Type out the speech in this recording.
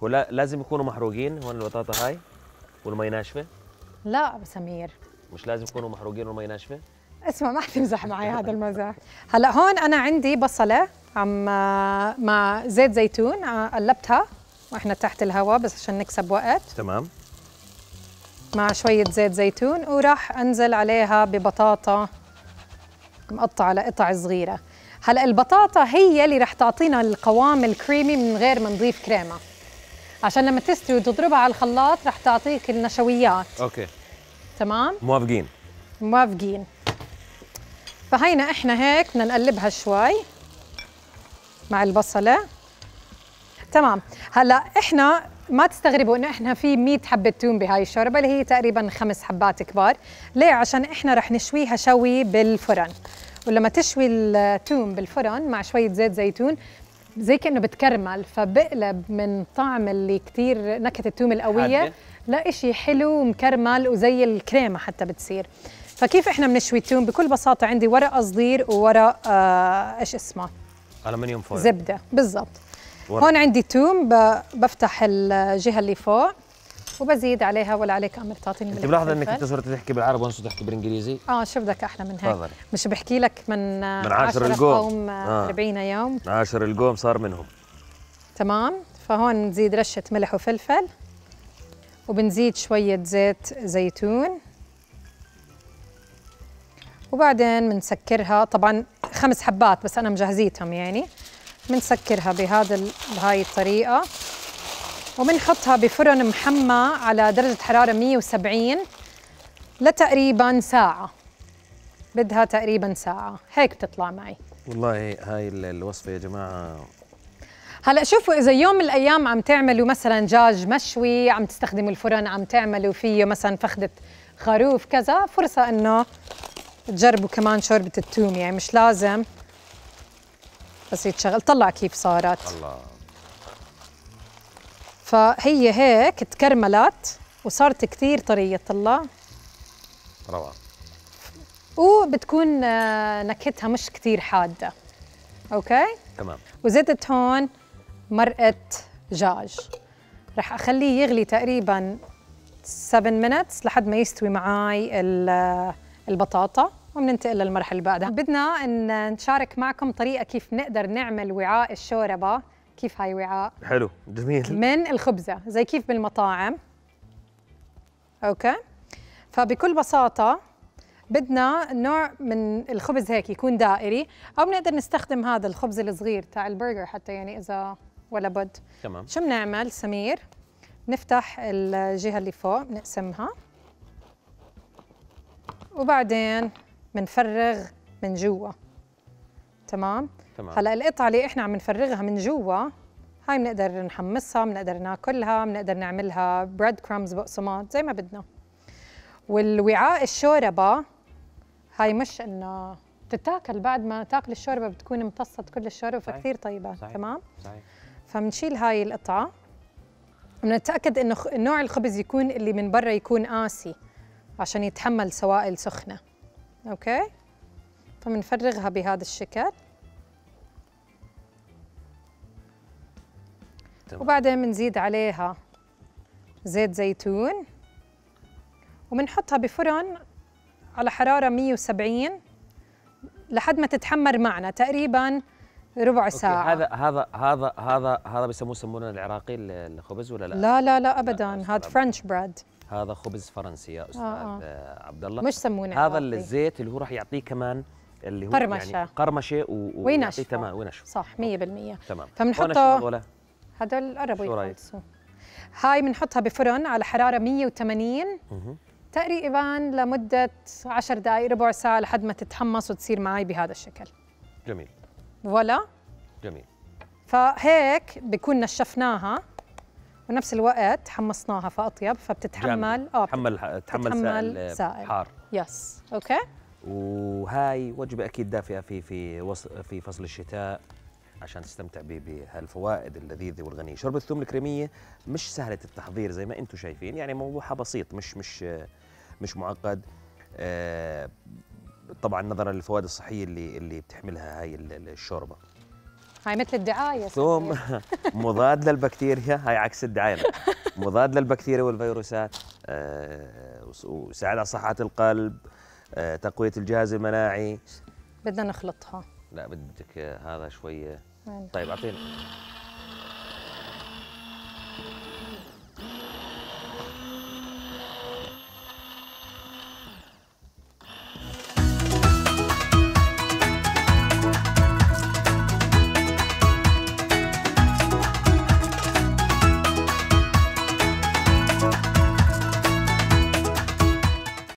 ولا لازم يكونوا محروقين هون البطاطا هاي والمي ناشفه لا ابو سمير مش لازم يكونوا محروقين والمي ناشفه اسمع ما تمزح معي هذا المزح هلا هون انا عندي بصله عم آه، مع زيت زيتون آه، قلبتها واحنا تحت الهواء بس عشان نكسب وقت تمام مع شويه زيت زيتون وراح انزل عليها ببطاطا مقطعه لقطع صغيره هلا البطاطا هي اللي راح تعطينا القوام الكريمي من غير ما نضيف كريمه عشان لما تستوي وتضربها على الخلاط رح تعطيك النشويات اوكي تمام موافقين موافقين فهينا احنا هيك بدنا نقلبها شوي مع البصله تمام هلا احنا ما تستغربوا انه احنا في 100 حبه توم بهاي الشوربه اللي هي تقريبا خمس حبات كبار ليه عشان احنا رح نشويها شوي بالفرن ولما تشوي التوم بالفرن مع شويه زيت زيتون زي كانه بتكرمل فبقلب من طعم اللي كثير نكهه التوم القويه حادة. لا شيء حلو ومكرمل وزي الكريمه حتى بتصير فكيف احنا بنشوي التوم بكل بساطه عندي ورق قصدير وورق آه ايش اسمه المنيوم فويل زبده بالضبط هون عندي توم بفتح الجهه اللي فوق وبزيد عليها ولا عليك امر تعطيني انت ملاحظه انك انت صرت تحكي بالعربي صرت احكي بالانجليزي اه شو بدك احلى من هيك مش بحكي لك من من 10 القوم 40 آه. آه. يوم عشر القوم صار منهم تمام فهون نزيد رشه ملح وفلفل وبنزيد شويه زيت زيتون وبعدين بنسكرها طبعا خمس حبات بس انا مجهزيتهم يعني بنسكرها بهذا بهاي الطريقه وبنحطها بفرن محمى على درجة حرارة 170 لتقريبا ساعة بدها تقريبا ساعة هيك بتطلع معي والله هاي الوصفة يا جماعة هلا شوفوا اذا يوم من الايام عم تعملوا مثلا دجاج مشوي عم تستخدموا الفرن عم تعملوا فيه مثلا فخده خروف كذا فرصه انه تجربوا كمان شوربه التوم يعني مش لازم بس يتشغل طلع كيف صارت الله فهي هيك تكرملت وصارت كثير طريه طلع روعه وبتكون آه، نكهتها مش كثير حاده اوكي تمام وزدت هون مرقه دجاج رح اخليه يغلي تقريبا 7 minutes لحد ما يستوي معي آه، البطاطا وبننتقل للمرحله اللي بعدها بدنا ان نشارك معكم طريقه كيف نقدر نعمل وعاء الشوربه كيف هاي وعاء حلو جميل من الخبزه زي كيف بالمطاعم اوكي فبكل بساطه بدنا نوع من الخبز هيك يكون دائري او بنقدر نستخدم هذا الخبز الصغير تاع البرجر حتى يعني اذا ولا بد تمام شو بنعمل سمير نفتح الجهه اللي فوق بنقسمها وبعدين بنفرغ من جوا تمام تمام هلا القطعه اللي احنا عم نفرغها من جوا هاي بنقدر نحمصها بنقدر ناكلها بنقدر نعملها بريد كرمز بقسماط زي ما بدنا والوعاء الشوربه هاي مش انه بتتاكل بعد ما تاكل الشوربه بتكون امتصت كل الشوربه فكثير طيبه صحيح. تمام صحيح. فبنشيل هاي القطعه بنتاكد انه نوع الخبز يكون اللي من برا يكون قاسي عشان يتحمل سوائل سخنه اوكي فبنفرغها بهذا الشكل تمام. وبعدين بنزيد عليها زيت زيتون وبنحطها بفرن على حرارة 170 لحد ما تتحمر معنا تقريبا ربع ساعة هذا هذا هذا هذا هذا بيسموه يسمونه العراقي الخبز ولا لا؟ لا لا لا ابدا هذا فرنش بريد هذا خبز فرنسي يا استاذ آه. آه. عبد الله مش سمونه هذا الزيت اللي هو راح يعطيه كمان اللي هو قرمشه يعني قرمشه و... ونشفه يعني تمام ونشفه صح 100% تمام فبنحطه هدول قربوا يخلصوا هاي بنحطها بفرن على حراره 180 تقريبا لمده 10 دقائق ربع ساعه لحد ما تتحمص وتصير معي بهذا الشكل جميل ولا جميل فهيك بكون نشفناها ونفس الوقت حمصناها فاطيب فبتتحمل اه بتتحمل تحمل سائل, سائل حار يس اوكي وهاي وجبه اكيد دافئه في في في فصل الشتاء عشان تستمتع بهالفوائد اللذيذه والغنيه شوربه الثوم الكريميه مش سهله التحضير زي ما انتم شايفين يعني موضوعها بسيط مش مش مش معقد آه، طبعا نظرا للفوائد الصحيه اللي اللي بتحملها هاي الشوربه هاي مثل الدعايه ثوم مضاد للبكتيريا هاي عكس الدعايه مضاد للبكتيريا والفيروسات آه، ويساعد على صحه القلب آه، تقويه الجهاز المناعي بدنا نخلطها لا بدك آه، هذا شويه أيوة. طيب اعطيني